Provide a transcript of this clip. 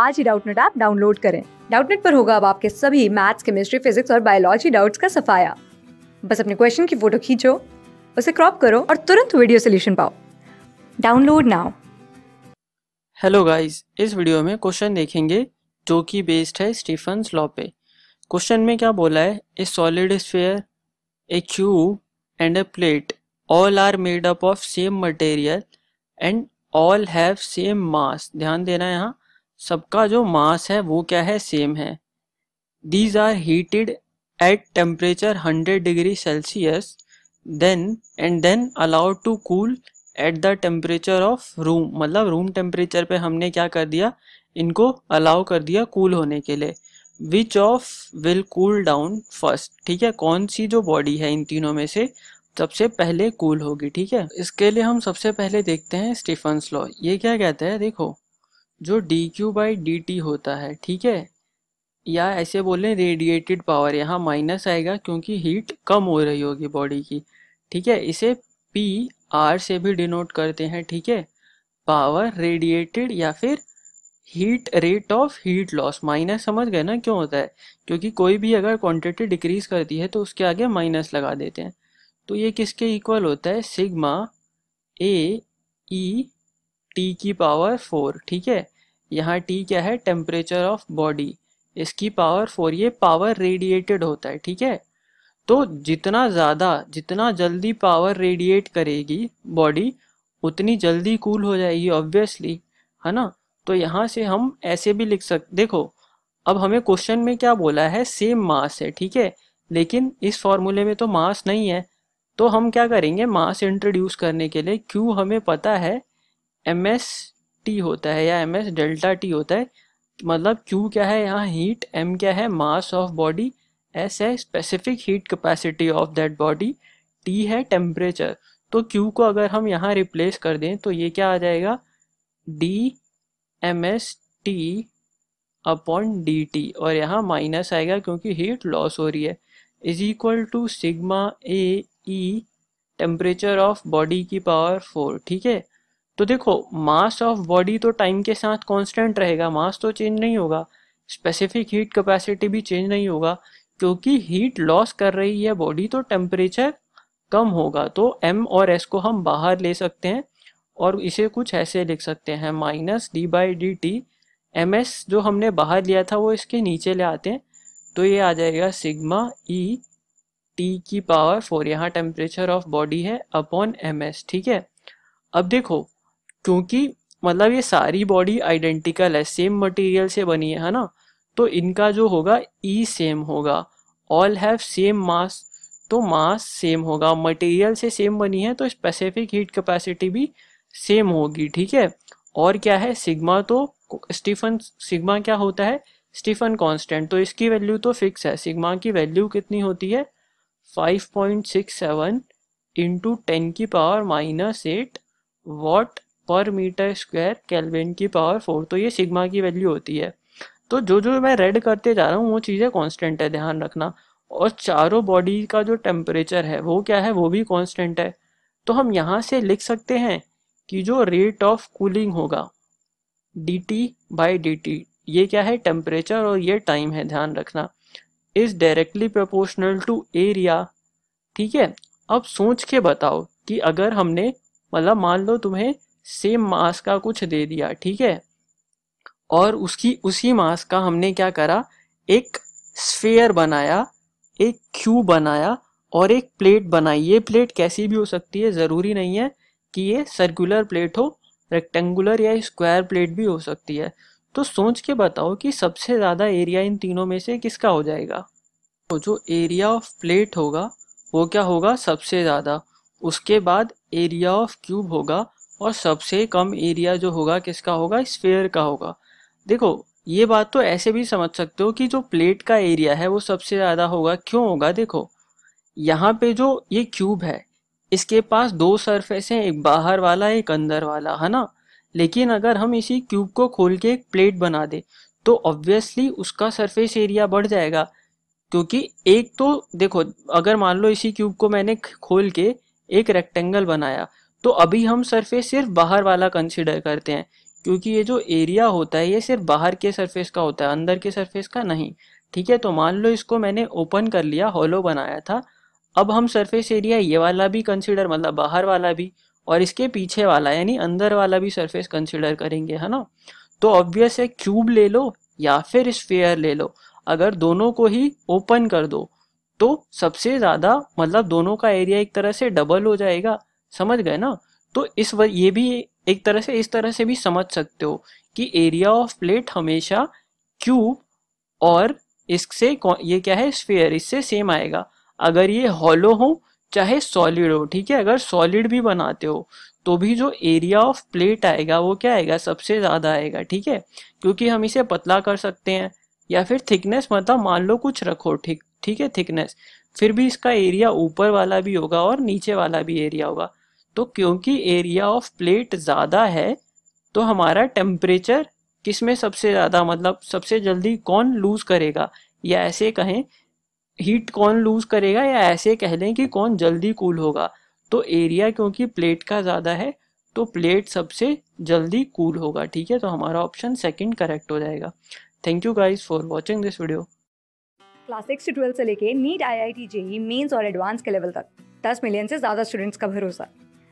आज ही Doubtnut app download करें डाउटनेट पर होगा अब आपके सभी मैथ्स केमिस्ट्री फिजिक्स और बायोलॉजी डाउट्स का सफाया बस अपने क्वेश्चन की फोटो खींचो उसे क्रॉप करो और तुरंत वीडियो सोल्यूशन पाओ डाउनलोड नाउ हेलो गाइस इस वीडियो में क्वेश्चन देखेंगे जो कि बेस्ड है स्टीफन लॉ पे क्वेश्चन में क्या बोला है a solid sphere a cube and a plate all are made up of same material and all have same mass ध्यान देना यहाँ सबका जो मास है वो क्या है सेम है these are heated at temperature 100 degree Celsius then and then allowed to cool at the temperature of room मतलब रूम टेम्परेचर पे हमने क्या कर दिया इनको अलाउ कर दिया कूल cool होने के लिए which of will cool down first ठीक है कौन सी जो बॉडी है इन तीनों में से सबसे पहले कूल cool होगी ठीक है इसके लिए हम सबसे पहले देखते हैं स्टीफन लॉ ये क्या कहता है देखो जो D Q by D T होता है ठीक है या ऐसे बोलें रेडिएटेड पावर यहाँ माइनस आएगा क्योंकि हीट कम हो रही होगी बॉडी की ठीक है इसे पी आर से भी डिनोट करते हैं ठीक है पावर रेडिएटेड या फिर heat rate of heat loss minus समझ गए ना क्यों होता है क्योंकि कोई भी अगर क्वांटिटी डिक्रीज करती है तो उसके आगे माइनस लगा देते हैं तो ये किसके इक्वल होता है सिग्मा ए ई टी की पावर फोर ठीक है यहाँ टी क्या है टेम्परेचर ऑफ बॉडी इसकी पावर फोर ये पावर रेडिएटेड होता है ठीक है तो जितना ज़्यादा जितना जल्दी पावर रेडिएट करेगी बॉडी उतनी जल्दी कूल हो जाएगी ऑब्वियसली है ना तो यहाँ से हम ऐसे भी लिख सकते देखो अब हमें क्वेश्चन में क्या बोला है सेम मास है ठीक है लेकिन इस फॉर्मूले में तो मास नहीं है तो हम क्या करेंगे मास इंट्रोड्यूस करने के लिए क्यों हमें पता है एम एस टी होता है या एम एस डेल्टा टी होता है मतलब क्यू क्या है यहाँ हीट एम क्या है मास ऑफ बॉडी एस है specific heat capacity of that body T है टेम्परेचर तो क्यू को अगर हम यहाँ रिप्लेस कर दें तो ये क्या आ जाएगा D M S T upon D T और यहाँ माइनस आएगा क्योंकि हीट लॉस हो रही है is equal to sigma A E temperature of body की पावर फोर ठीक है तो देखो मास ऑफ बॉडी तो टाइम के साथ कांस्टेंट रहेगा मास तो चेंज नहीं होगा स्पेसिफिक हीट कैपेसिटी भी चेंज नहीं होगा क्योंकि हीट लॉस कर रही है बॉडी तो टेम्परेचर कम होगा तो एम और एस को हम बाहर ले सकते हैं और इसे कुछ ऐसे लिख सकते हैं minus D by D T M S जो हमने बाहर लिया था वो इसके नीचे ले आते हैं तो ये आ जाएगा सिग्मा ई टी की पावर फोर यहाँ टेम्परेचर ऑफ बॉडी है अपॉन एम एस ठीक है अब देखो क्योंकि मतलब ये सारी बॉडी आइडेंटिकल है सेम मटेरियल से बनी है है ना तो इनका जो होगा ई e सेम होगा ऑल हैव सेम मास तो मास सेम होगा मटेरियल से सेम बनी है तो स्पेसिफिक हीट कैपेसिटी भी सेम होगी ठीक है और क्या है सिग्मा तो स्टीफन सिग्मा क्या होता है स्टीफन कांस्टेंट तो इसकी वैल्यू तो फिक्स है सिग्मा की वैल्यू कितनी होती है 5.67 point six seven into ten की power minus eight watt per metre square kelvin की पावर फोर तो ये सिग्मा की वैल्यू होती है तो जो जो मैं रेड करते जा रहा हूँ वो चीज़ें कॉन्स्टेंट है ध्यान रखना और चारों बॉडी का जो टेम्परेचर है वो क्या है वो भी कॉन्स्टेंट है तो हम यहाँ से लिख सकते हैं कि जो रेट ऑफ कूलिंग होगा D T by D T ये क्या है टेम्परेचर और ये टाइम है ध्यान रखना is directly proportional to area ठीक है अब सोच के बताओ कि अगर हमने मतलब मान लो तुम्हें सेम मास का कुछ दे दिया ठीक है और उसकी उसी मास का हमने क्या करा एक स्फेयर बनाया एक क्यूब बनाया और एक प्लेट बनाई ये प्लेट कैसी भी हो सकती है ज़रूरी नहीं है कि ये सर्कुलर प्लेट हो रेक्टेंगुलर या स्क्वायर प्लेट भी हो सकती है तो सोच के बताओ कि सबसे ज़्यादा एरिया इन तीनों में से किसका हो जाएगा तो जो एरिया ऑफ प्लेट होगा वो क्या होगा सबसे ज़्यादा उसके बाद एरिया ऑफ क्यूब होगा और सबसे कम एरिया जो होगा किसका होगा स्फेयर का होगा देखो ये बात तो ऐसे भी समझ सकते हो कि जो प्लेट का एरिया है वो सबसे ज़्यादा होगा क्यों होगा देखो यहाँ पे जो ये क्यूब है इसके पास दो सरफेस हैं एक बाहर वाला एक अंदर वाला है ना लेकिन अगर हम इसी क्यूब को खोल के एक प्लेट बना दे तो ऑब्वियसली उसका सरफेस एरिया बढ़ जाएगा क्योंकि एक तो देखो अगर मान लो इसी क्यूब को मैंने खोल के एक रेक्टेंगल बनाया तो अभी हम सरफेस सिर्फ बाहर वाला कंसिडर करते हैं क्योंकि ये जो एरिया होता है ये सिर्फ बाहर के सरफेस का होता है अंदर के सरफेस का नहीं ठीक है तो मान लो इसको मैंने ओपन कर लिया हॉलो बनाया था अब हम सरफेस एरिया ये वाला भी कंसिडर मतलब बाहर वाला भी और इसके पीछे वाला यानी अंदर वाला भी सरफेस कंसिडर करेंगे है ना तो ऑब्वियस है क्यूब ले लो या फिर स्फेयर ले लो अगर दोनों को ही ओपन कर दो तो सबसे ज़्यादा मतलब दोनों का एरिया एक तरह से डबल हो जाएगा समझ गए ना तो इस वर, ये भी एक तरह से इस तरह से भी समझ सकते हो कि एरिया ऑफ प्लेट हमेशा क्यूब और इससे ये क्या है स्फेयर इससे सेम आएगा अगर ये हॉलो हो चाहे सॉलिड हो ठीक है अगर सॉलिड भी बनाते हो तो भी जो एरिया ऑफ प्लेट आएगा वो क्या आएगा सबसे ज़्यादा आएगा ठीक है क्योंकि हम इसे पतला कर सकते हैं या फिर थिकनेस मतलब मान लो कुछ रखो ठीक ठीक है थिकनेस फिर भी इसका एरिया ऊपर वाला भी होगा और नीचे वाला भी एरिया होगा तो क्योंकि एरिया ऑफ प्लेट ज़्यादा है तो हमारा टेम्परेचर किस में सबसे ज़्यादा मतलब सबसे जल्दी कौन लूज़ करेगा या ऐसे कहें हीट कौन लूज़ करेगा या ऐसे कह लें कि कौन जल्दी कूल होगा तो एरिया क्योंकि प्लेट का ज़्यादा है तो प्लेट सबसे जल्दी कूल होगा ठीक है तो हमारा ऑप्शन सेकंड करेक्ट हो जाएगा thank you guys for watching this video class six से ट्वेल्थ से लेके NEET I I T JEE mains और एडवांस के लेवल तक दस मिलियन से ज़्यादा स्टूडेंट्स का भरोसा